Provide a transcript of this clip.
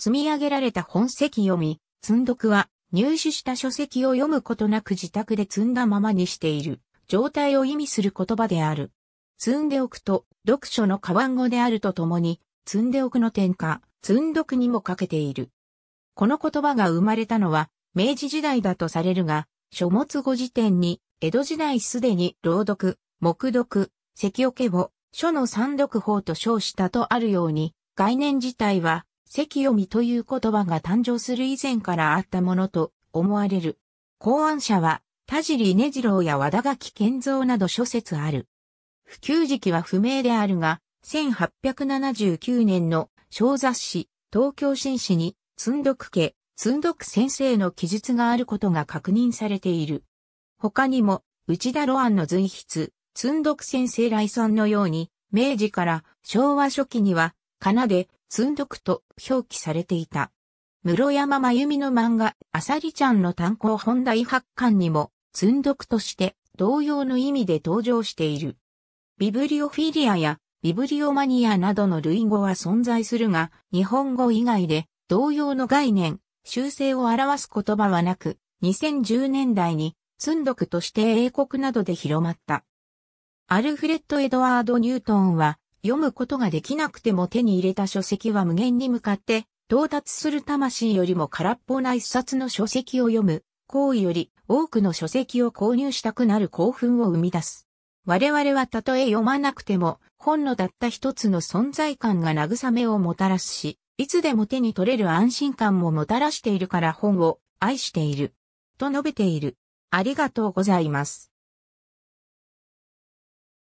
積み上げられた本籍読み、積読は入手した書籍を読むことなく自宅で積んだままにしている状態を意味する言葉である。積んでおくと読書の過ン語であるとともに、積んでおくの点下、積読にもかけている。この言葉が生まれたのは明治時代だとされるが、書物語辞典に江戸時代すでに朗読、目読、石置け書の三読法と称したとあるように、概念自体は関読みという言葉が誕生する以前からあったものと思われる。考案者は、田尻根次郎や和田垣健三など諸説ある。普及時期は不明であるが、1879年の小雑誌、東京新誌に、積んどく家、積んどく先生の記述があることが確認されている。他にも、内田露庵の随筆、積んどく先生来村のように、明治から昭和初期には、かなで、つんどくと表記されていた。室山真由美の漫画、あさりちゃんの単行本第発巻にも、つんどくとして同様の意味で登場している。ビブリオフィリアやビブリオマニアなどの類語は存在するが、日本語以外で同様の概念、修正を表す言葉はなく、2010年代に、つんどくとして英国などで広まった。アルフレッド・エドワード・ニュートンは、読むことができなくても手に入れた書籍は無限に向かって到達する魂よりも空っぽな一冊の書籍を読む行為より多くの書籍を購入したくなる興奮を生み出す。我々はたとえ読まなくても本のたった一つの存在感が慰めをもたらすし、いつでも手に取れる安心感ももたらしているから本を愛している。と述べている。ありがとうございます。